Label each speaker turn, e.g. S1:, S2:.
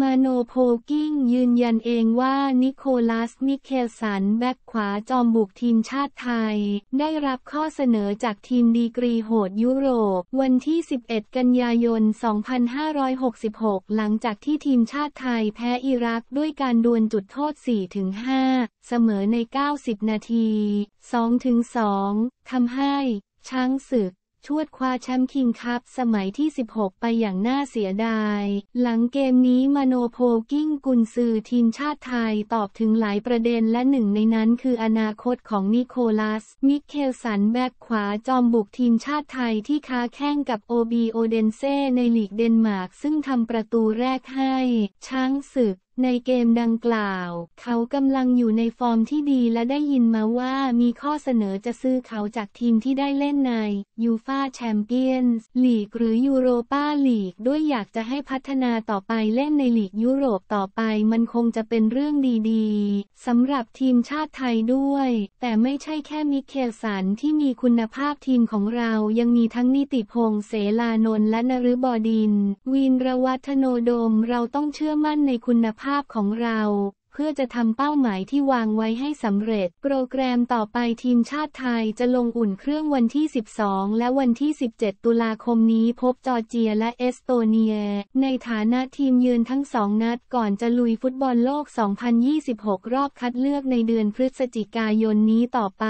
S1: มาโนโพกิ้งยืนยันเองว่านิโคลัสนิเคลสันแบ็กขวาจอมบุกทีมชาติไทย ได้รับข้อเสนอจากทีมดีกรีโหดยุโรป วันที่ 11 กันยายน 2566 หลังจากที่ทีมชาติไทยแพ้อิรักด้วยการดวลจุดโทษ 4-5 เสมอใน 90 นาที 2-2 ทำให้ ช้างศึกชวดคว้าแชมป์คิงคัพสมัยที่ 16 ไปอย่างน่าเสียดาย หลังเกมนี้มโนโพกิ้งกุนซือทีมชาติไทยตอบถึงหลายประเด็นและหนึ่งในนั้นคืออนาคตของนิโคลัส มิเคลสันแบกขวาจอมบุกทีมชาติไทยที่ค้าแข่งกับโอบีโอเดนเซ่ในลีกเดนมาร์กซึ่งทำประตูแรกให้ ช้างศึกในเกมดังกล่าว เขากำลังอยู่ในฟอร์มที่ดีและได้ยินมาว่ามีข้อเสนอจะซื้อเขาจากทีมที่ได้เล่นในยูฟาแชมเปี้ยนส์ลีกหรือยูโรปาลีกด้วยอยากจะให้พัฒนาต่อไปเล่นในลีกยุโรปต่อไปมันคงจะเป็นเรื่องดีๆสำหรับทีมชาติไทยด้วย แต่ไม่ใช่แค่มิเคลสันที่มีคุณภาพทีมของเรายังมีทั้งนิติพงษ์เสลานนท์และนฤบดินวินรวัฒโนโดมเราต้องเชื่อมั่นในคุณภาพภาพของเรา เพื่อจะทำเป้าหมายที่วางไว้ให้สำเร็จ โปรแกรมต่อไปทีมชาติไทยจะลงอุ่นเครื่องวันที่ 12 และวันที่ 17 ตุลาคมนี้พบจอร์เจียและเอสโตเนีย ในฐานะทีมเยือนทั้งสองนัดก่อนจะลุยฟุตบอลโลก 2026 รอบคัดเลือกในเดือนพฤศจิกายนนี้ต่อไป